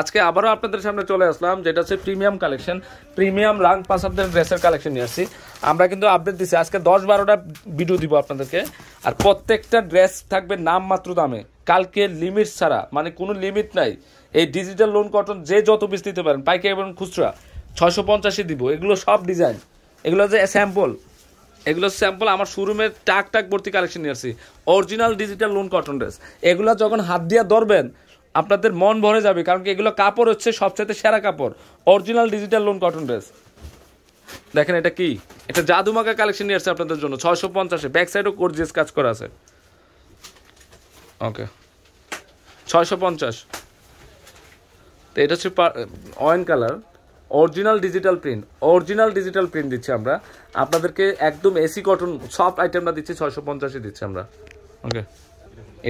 আজকে আবারও আপনাদের সামনে চলে আসলাম যেটা হচ্ছে প্রিমিয়াম কালেকশন প্রিমিয়াম রাং পাসাবদের ড্রেসের কালেকশন নিয়ে আসছি আমরা কিন্তু আপডেট দিচ্ছি আজকে দশ বারোটা ভিডিও দিব আপনাদেরকে আর প্রত্যেকটা ড্রেস থাকবে নাম মাত্র দামে কালকে লিমিট ছাড়া মানে কোনো লিমিট নাই এই ডিজিটাল লোন কটন যে যত পিস দিতে পারেন পাইকে এবং খুচরা ছয়শো পঞ্চাশে দিব এগুলো সব ডিজাইন এগুলো যে স্যাম্পল এগুলো স্যাম্পল আমার শোরুমের টাক টাক ভর্তি কালেকশন নিয়ে আসছি original digital lawn cotton dress এগুলো যখন হাত দিয়ে ধরবেন আপনাদের মন ভরে যাবে কারণ কি এগুলো কাপড় হচ্ছে সবচেয়ে সেরা কাপড় original digital lawn cotton dress দেখেন এটা কি এটা জাদুমাকা কালেকশন নিয়ে আসছে আপনাদের জন্য ছয়শো পঞ্চাশে ব্যাক সাইডও কোর্জিয়াস কাজ করা আছে ওকে ছয়শো পঞ্চাশ তো এটা হচ্ছে অয়েন colour original digital print original digital print দিচ্ছি আমরা আপনাদেরকে একদম এসি কটন সফট আইটেমটা দিচ্ছি ছয়শো পঞ্চাশে দিচ্ছি আমরা ওকে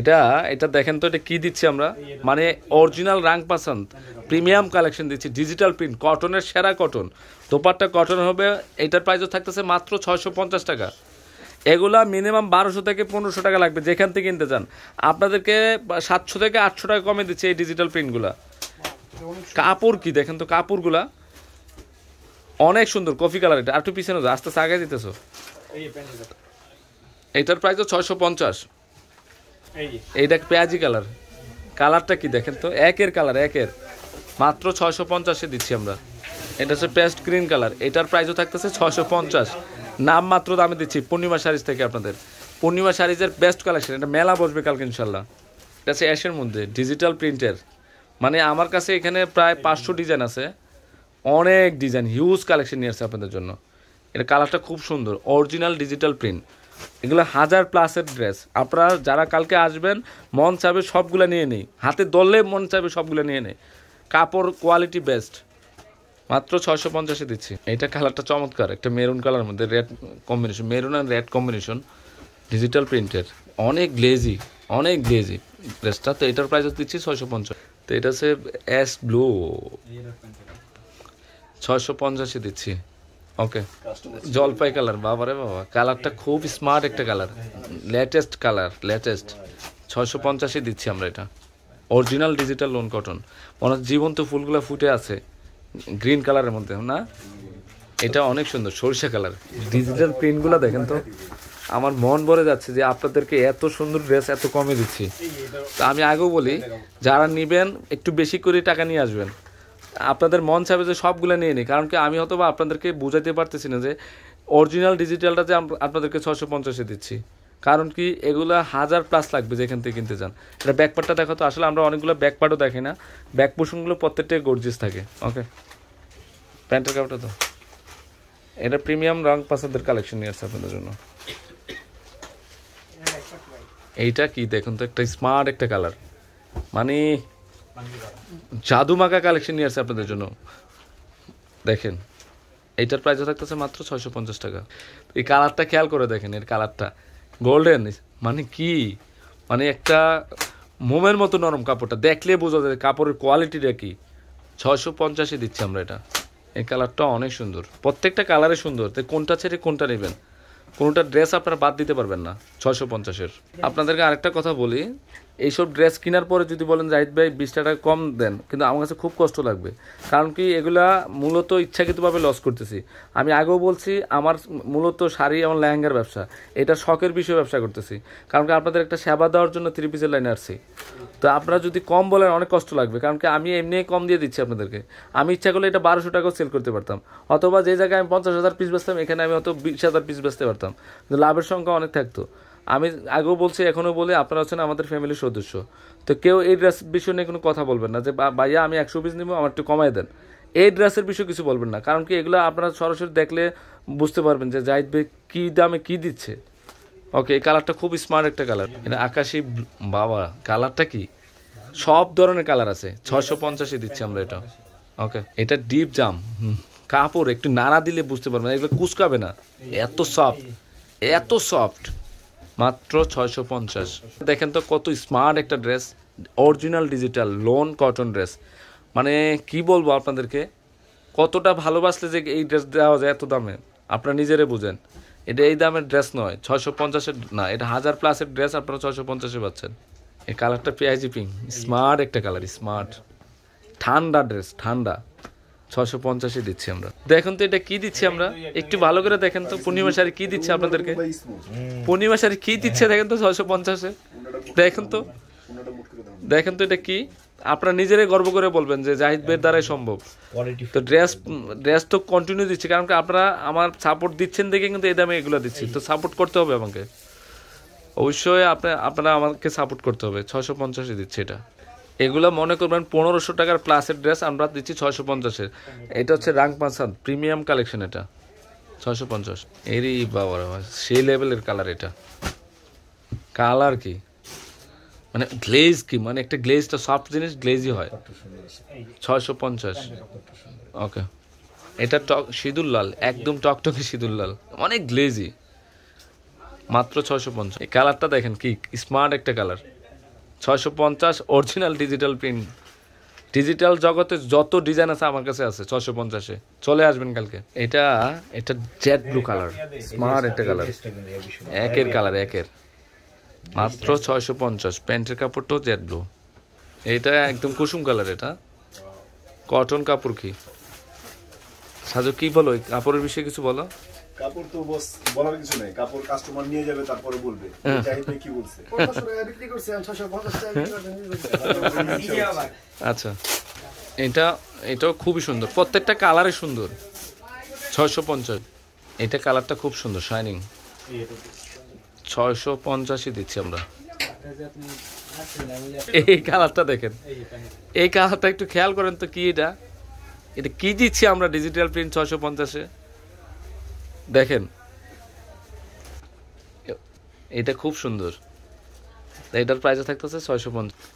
এটা এটা দেখেন তো এটা কি দিচ্ছি আমরা মানে অরিজিনাল রাং পাসান্ত প্রিমিয়াম কালেকশন দিচ্ছি ডিজিটাল প্রিন্ট কটনের সেরা কটন দোপারটা কটন হবে এটার প্রাইসও থাকতেছে মাত্র ছয়শো পঞ্চাশ টাকা এগুলা মিনিমাম বারোশো থেকে পনেরোশো টাকা লাগবে যেখান থেকে কিনতে চান আপনাদেরকে সাতশো থেকে আটশো টাকা কমে দিচ্ছে এই ডিজিটাল প্রিন্টগুলা কাপড় কি দেখেন তো কাপড়গুলা অনেক সুন্দর কফি কালার এটা আর একটু পিছনে আস্তে আস্তে আগে দিতেছো এটার তো ছয়শো পঞ্চাশ এইটা পেঁয়াজি কালার কালারটা কি দেখেন তো একের কালার একের মাত্র ছয়শো পঞ্চাশে দিচ্ছি আমরা এটা হচ্ছে পেস্ট গ্রিন কালার এটার প্রাইসও থাকতেছে ছয়শো পঞ্চাশ নাম মাত্র দামে দিচ্ছি পূর্ণিমা সারিজ থেকে আপনাদের পূর্ণিমা সারিজের বেস্ট কালেকশন এটা মেলা বসবে কালকে ইনশাল্লাহ এটা হচ্ছে অ্যাশের মধ্যে ডিজিটাল প্রিন্টের মানে আমার কাছে এখানে প্রায় পাঁচশো ডিজাইন আছে অনেক ডিজাইন হিউজ কালেকশন নিয়ে আসছে আপনাদের জন্য এটা কালারটা খুব সুন্দর অরিজিনাল ডিজিটাল প্রিন্ট এগুলো হাজার প্লাসের ড্রেস আপনারা যারা কালকে আসবেন মন চাবে সবগুলো নিয়ে নেই হাতে দললে মন চাবে সবগুলো নিয়ে নেই কাপড় কোয়ালিটি বেস্ট মাত্র ছয়শো পঞ্চাশে দিচ্ছি এটা কালারটা চমৎকার একটা মেরুন কালার মধ্যে রেড কম্বিনেশন মেরুন আর রেড কম্বিনেশন ডিজিটাল প্রিন্টের অনেক গ্লেজি অনেক গ্লেজি ড্রেসটা তো এটার প্রাইস দিচ্ছি ছয়শো পঞ্চাশ তো এটা হচ্ছে অ্যাস ব্লু ছয়শো পঞ্চাশে দিচ্ছি ওকে জলপাই কালার বাবা রে বাবা কালারটা খুব স্মার্ট একটা কালার লেটেস্ট কালার লেটেস্ট ছয়শো পঞ্চাশে দিচ্ছি আমরা এটা অরিজিনাল ডিজিটাল লোন কটন মনে জীবন্ত ফুলগুলো ফুটে আছে গ্রিন কালারের মধ্যে না এটা অনেক সুন্দর সরিষা কালার ডিজিটাল প্রিন্টগুলো দেখেন তো আমার মন ভরে যাচ্ছে যে আপনাদেরকে এত সুন্দর ড্রেস এত কমে দিচ্ছি তা আমি আগেও বলি যারা নেবেন একটু বেশি করে টাকা নিয়ে আসবেন আপনাদের মন চাইবে যে সবগুলো নিয়ে নিই কারণ কি আমি হয়তো বা আপনাদেরকে বুঝাইতে পারতেছি না যে অরিজিনাল ডিজিটালটা যে আপনাদেরকে ছশো পঞ্চাশে দিচ্ছি কারণ কি এগুলো হাজার প্লাস লাগবে যেখান থেকে কিনতে চান এটা ব্যাকপার্টটা দেখো তো আসলে আমরা অনেকগুলো ব্যাকপার্টও দেখি না ব্যাক পোশনগুলো প্রত্যেকটাই গর্জিস থাকে ওকে প্যান্টের কাপটা তো এটা প্রিমিয়াম রং পাসাদের কালেকশন নিয়ে আসছে আপনাদের জন্য এইটা কি দেখুন তো একটা স্মার্ট একটা কালার মানে জাদু মাকা কালেকশন নিয়ে আসছে আপনাদের জন্য দেখেন এইটার প্রাইস থাকতেছে মাত্র ছয়শো পঞ্চাশ টাকা এই কালারটা খেয়াল করে দেখেন এর কালারটা গোল্ডেন মানে কি মানে একটা মোমের মতো নরম কাপড়টা দেখলে বোঝা যায় কাপড়ের কোয়ালিটিটা কি ছয়শো পঞ্চাশে দিচ্ছি আমরা এটা এই কালারটা অনেক সুন্দর প্রত্যেকটা কালারে সুন্দর তাই কোনটা ছেড়ে কোনটা নেবেন কোনোটা ড্রেস আপনারা বাদ দিতে পারবেন না ছয়শো পঞ্চাশের আপনাদেরকে আরেকটা কথা বলি এইসব ড্রেস কেনার পরে যদি বলেন জাহিদ ভাই বিশ টাকা কম দেন কিন্তু আমার কাছে খুব কষ্ট লাগবে কারণ কি এগুলা মূলত ইচ্ছাকৃতভাবে লস করতেছি আমি আগেও বলছি আমার মূলত শাড়ি এবং লেহেঙ্গার ব্যবসা এটা শখের বিষয়ে ব্যবসা করতেছি কারণ কি আপনাদের একটা সেবা দেওয়ার জন্য থ্রি পিসের লাইনে আসছি তো আপনারা যদি কম বলেন অনেক কষ্ট লাগবে কারণ কি আমি এমনি কম দিয়ে দিচ্ছি আপনাদেরকে আমি ইচ্ছা করলে এটা বারোশো টাকাও সেল করতে পারতাম অথবা যে জায়গায় আমি পঞ্চাশ হাজার পিস বেচতাম এখানে আমি হয়তো বিশ হাজার পিস বেচতে পারতাম লাভের সংখ্যা অনেক থাকতো আমি আগেও বলছি এখনও বলি আপনারা হচ্ছেন আমাদের ফ্যামিলির সদস্য তো কেউ এই ড্রেস বিষয় নিয়ে কোনো কথা বলবেন না যে ভাইয়া আমি একশো পিস নেবো আমার একটু কমাই দেন এই ড্রেসের বিষয়ে কিছু বলবেন না কারণ কি এগুলো আপনারা সরাসরি দেখলে বুঝতে পারবেন যে জাহিদ ভাই কী দামে কী দিচ্ছে ওকে এই কালারটা খুব স্মার্ট একটা কালার এটা আকাশি বাবা কালারটা কি সব ধরনের কালার আছে ছশো পঞ্চাশে দিচ্ছি আমরা এটা ওকে এটা ডিপ জাম কাপড় একটু নাড়া দিলে বুঝতে পারবেন এগুলো কুচকাবে না এত সফট এত সফট মাত্র ছয়শো পঞ্চাশ দেখেন তো কত স্মার্ট একটা dress original digital lawn cotton dress মানে কি বলবো আপনাদেরকে কতটা ভালোবাসলে যে এই ড্রেস দেওয়া যায় এত দামে আপনারা নিজেরে বুঝেন এটা এই দামের ড্রেস নয় ছয়শো পঞ্চাশের না এটা হাজার প্লাসের ড্রেস আপনারা ছয়শো পঞ্চাশে পাচ্ছেন এই কালারটা পেঁয়াজি পিঙ্ক স্মার্ট একটা কালার স্মার্ট ঠান্ডা ড্রেস ঠান্ডা ছশো পঞ্চাশে দিচ্ছি আমরা দেখুন তো এটা কি দিচ্ছি আমরা একটু ভালো করে দেখেন তো পূর্ণিমা শাড়ি কি দিচ্ছে আপনাদেরকে পূর্ণিমা শাড়ি কি দিচ্ছে দেখেন তো ছশো পঞ্চাশে দেখেন তো দেখেন তো এটা কি আপনারা নিজেরাই গর্ব করে বলবেন যে জাহিদ ভাইয়ের দ্বারাই সম্ভব তো ড্রেস ড্রেস তো কন্টিনিউ দিচ্ছে কারণ আপনারা আমার সাপোর্ট দিচ্ছেন দেখে কিন্তু এই দামে এগুলো দিচ্ছি তো সাপোর্ট করতে হবে আমাকে অবশ্যই আপনার আপনারা আমাকে সাপোর্ট করতে হবে ছশো পঞ্চাশে দিচ্ছে এটা এগুলো মনে করবেন পনেরোশো টাকার প্লাসের ড্রেস আমরা দিচ্ছি ছয়শো পঞ্চাশের এটা হচ্ছে রাংপাসাদ প্রিমিয়াম কালেকশন এটা ছয়শো পঞ্চাশ এরই বাবার সেই লেভেলের কালার এটা কালার কি মানে গ্লেজ কি মানে একটা গ্লেজটা সফট জিনিস গ্লেজই হয় ছয়শো পঞ্চাশ ওকে এটা টক সিঁদুর লাল একদম টকটকে সিঁদুর লাল অনেক গ্লেজি মাত্র ছয়শো পঞ্চাশ এই কালারটা দেখেন কি স্মার্ট একটা কালার ছয়শো পঞ্চাশ অরিজিনাল ডিজিটাল প্রিন্ট ডিজিটাল জগতে যত ডিজাইন আছে আমার কাছে আছে ছয়শো পঞ্চাশে চলে আসবেন কালকে এটা এটা জেট ব্লু কালার স্মার্ট একটা কালার একের কালার একের মাত্র ছয়শো পঞ্চাশ প্যান্টের কাপড়টাও জেট ব্লু এটা একদম কুসুম কালার এটা কটন কাপড় কি সাজু কি বলো কাপড়ের বিষয়ে কিছু বলো কাপড় তো বস বলার কিছু নাই কাপড় কাস্টমার নিয়ে যাবে তারপরে বলবে হ্যাঁ। কি বলছে বিক্রি করছে আচ্ছা এটা এটাও খুবই সুন্দর প্রত্যেকটা কালারে সুন্দর পঞ্চাশ এটা কালারটা খুব সুন্দর শাইনিং 650 দিচ্ছি আমরা এই কালারটা দেখেন এই কালারটা একটু খেয়াল করেন তো কি এটা এটা কি দিচ্ছি আমরা ডিজিটাল প্রিন্ট ছয়শো পঞ্চাশে দেখেন এটা খুব সুন্দর এটার প্রাইসে থাকতেছে ছয়শো পঞ্চাশ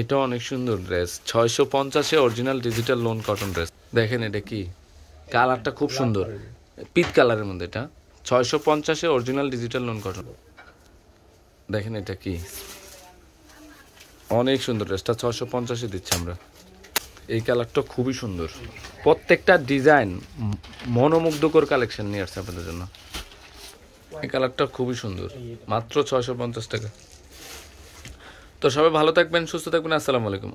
এটা অনেক সুন্দর ড্রেস ছয়শো পঞ্চাশে original digital lawn cotton dress দেখেন এটা কি কালারটা খুব সুন্দর পিত কালারের মধ্যে এটা ছয়শো পঞ্চাশে অরিজিনাল ডিজিটাল লোন কটন দেখেন এটা কি অনেক সুন্দর ড্রেসটা ছয়শো পঞ্চাশে দিচ্ছি আমরা এই কালারটা খুবই সুন্দর প্রত্যেকটা ডিজাইন মনোমুগ্ধকর কালেকশন নিয়ে আসছে আপনাদের জন্য এই কালারটা খুবই সুন্দর মাত্র ছয়শো পঞ্চাশ টাকা তো সবাই ভালো থাকবেন সুস্থ থাকবেন আসসালামু আলাইকুম